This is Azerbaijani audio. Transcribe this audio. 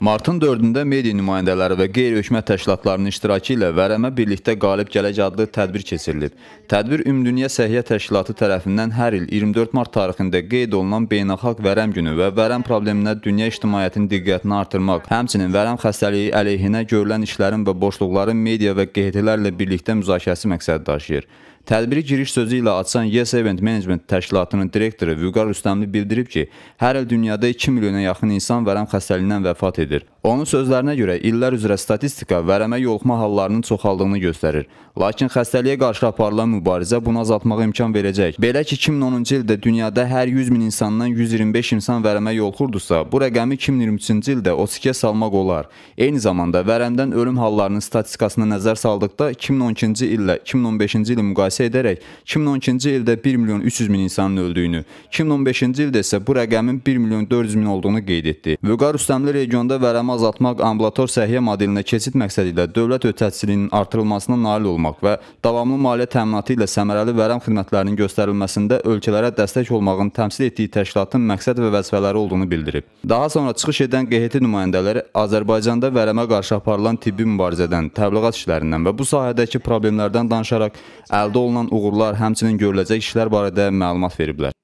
Martın 4-də media nümayəndələri və qeyri-hökumət təşkilatlarının iştirakı ilə Vərəmə birlikdə qalib gələcək adlı tədbir keçirilib. Tədbir Ümumdünya Səhiyyə Təşkilatı tərəfindən hər il 24 mart tarixində qeyd olunan Beynəlxalq Vərəm Günü və vərəm probleminə dünya ictimaiyyətinin diqqətini artırmaq, həmçinin vərəm xəstəliyi əleyhinə görülən işlərin və boşluqların media və QHT-lərlə birlikdə müzakirəsi məqsədi daşıyır. Tədbiri giriş sözü ilə açan Yes Event Management təşkilatının direktoru Vüqar Rüstəmli bildirib ki, hər il dünyada 2 milyona yaxın insan vərəm xəstəliyindən vəfat edir. Onun sözlərinə görə illər üzrə statistika vərəmə yoluxma hallarının çoxaldığını göstərir. Lakin xəstəliyə qarşı aparılan mübarizə bunu azaltmağa imkan verəcək. Belə ki, 2010-cu ildə dünyada hər 100 min insandan 125 insan vərəmə yoluxurdusa, bu rəqəmi 2023-cü ildə 32-yə salmaq olar. Eyni zamanda vərəmdən ölüm hallarının statistikasına nəzər saldıqda 2012-ci illə 2015-ci il müqayisəsi müqayisə edərək 2012-ci ildə 1 milyon 300 min insanın öldüyünü, 2015-ci ildə isə bu rəqəmin 1 milyon 400 min olduğunu qeyd etdi. Vüqar Rüstəmli regionda vərəmi azaltmaq ambulator səhiyyə modelinə keçid məqsədi ilə dövlət ötəsizliyinin artırılmasına nail olmaq və davamlı maliyyə təminatı ilə səmərəli vərəm xidmətlərinin göstərilməsində ölkələrə dəstək olmağın təmsil etdiyi təşkilatın məqsəd və vəzifələri olduğunu bildirib. Daha sonra çıxış edən QHT nümayəndələri Azərbaycanda vərəmə qarşı aparılan tibbi mübarizədən, təbliğat işlərindən və bu sahədəki problemlərdən danışaraq əldə əldə olunan uğurlar, həmçinin görüləcək işlər barədə məlumat veriblər.